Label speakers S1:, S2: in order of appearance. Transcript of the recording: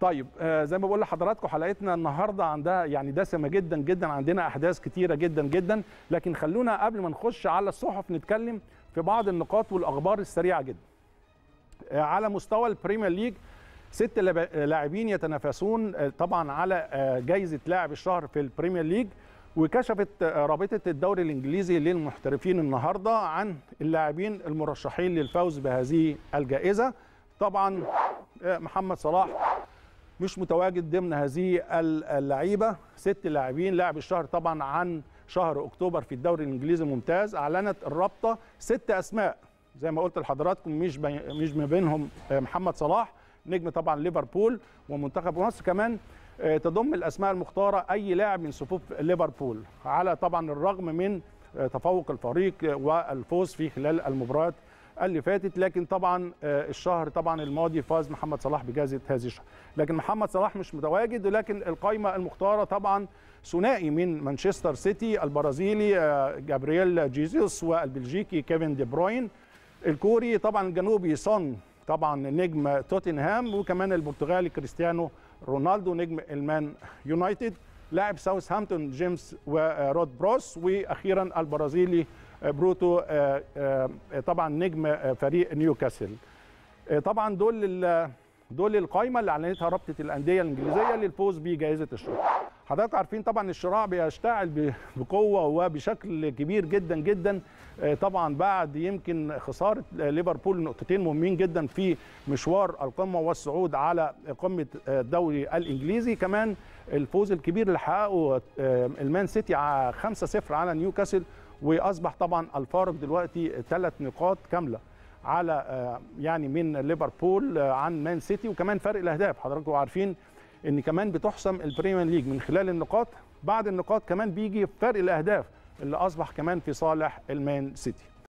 S1: طيب آه، زي ما بقول لحضراتكم حلقتنا النهارده عندها يعني دسمه جدا جدا عندنا احداث كتيره جدا جدا لكن خلونا قبل ما نخش على الصحف نتكلم في بعض النقاط والاخبار السريعه جدا آه، على مستوى البريمير ليج ست لاعبين يتنافسون آه، طبعا على جائزه لاعب الشهر في البريمير ليج وكشفت رابطه الدوري الانجليزي للمحترفين النهارده عن اللاعبين المرشحين للفوز بهذه الجائزه طبعا محمد صلاح مش متواجد ضمن هذه اللعيبه ست لاعبين لاعب الشهر طبعا عن شهر اكتوبر في الدوري الانجليزي الممتاز اعلنت الرابطه ست اسماء زي ما قلت لحضراتكم مش مش ما بينهم آه، محمد صلاح نجم طبعا ليفربول ومنتخب مصر كمان آه، تضم الاسماء المختاره اي لاعب من صفوف ليفربول على طبعا الرغم من آه، تفوق الفريق والفوز في خلال المباريات اللي فاتت لكن طبعا آه، الشهر طبعا الماضي فاز محمد صلاح بجائزه هذه الشهر لكن محمد صلاح مش متواجد لكن القائمه المختاره طبعا ثنائي من مانشستر سيتي البرازيلي آه، جابرييل جيزوس والبلجيكي كيفن دي بروين الكوري طبعا الجنوبي سون طبعا نجم توتنهام وكمان البرتغالي كريستيانو رونالدو نجم المان يونايتد لاعب ساوثهامبتون جيمس ورود آه، بروس واخيرا البرازيلي بروتو آه، آه، آه، طبعا نجم فريق نيوكاسل طبعا دول دول القائمه اللي اعلنتها رابطه الانديه الانجليزيه للفوز بجائزه الشراء حضرتك عارفين طبعا الشراع بيشتعل بقوه وبشكل كبير جدا جدا طبعا بعد يمكن خساره ليفربول نقطتين مهمين جدا في مشوار القمه والصعود على قمه الدوري الانجليزي كمان الفوز الكبير اللي حققه المان سيتي 5-0 على نيوكاسل واصبح طبعا الفارق دلوقتي ثلاث نقاط كامله على آه، يعني من ليفربول آه، عن مان سيتي وكمان فرق الاهداف حضراتكم عارفين ان كمان بتحسم البريمير ليج من خلال النقاط بعد النقاط كمان بيجي فرق الاهداف اللي اصبح كمان في صالح المان سيتي